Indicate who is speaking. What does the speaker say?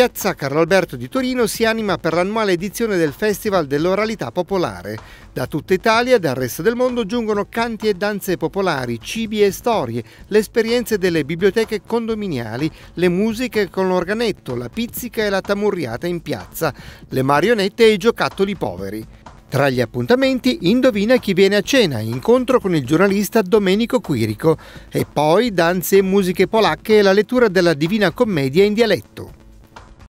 Speaker 1: Piazza Carlo Alberto di Torino si anima per l'annuale edizione del Festival dell'Oralità Popolare. Da tutta Italia e dal resto del mondo giungono canti e danze popolari, cibi e storie, le esperienze delle biblioteche condominiali, le musiche con l'organetto, la pizzica e la tamurriata in piazza, le marionette e i giocattoli poveri. Tra gli appuntamenti, indovina chi viene a cena, incontro con il giornalista Domenico Quirico e poi danze e musiche polacche e la lettura della Divina Commedia in dialetto.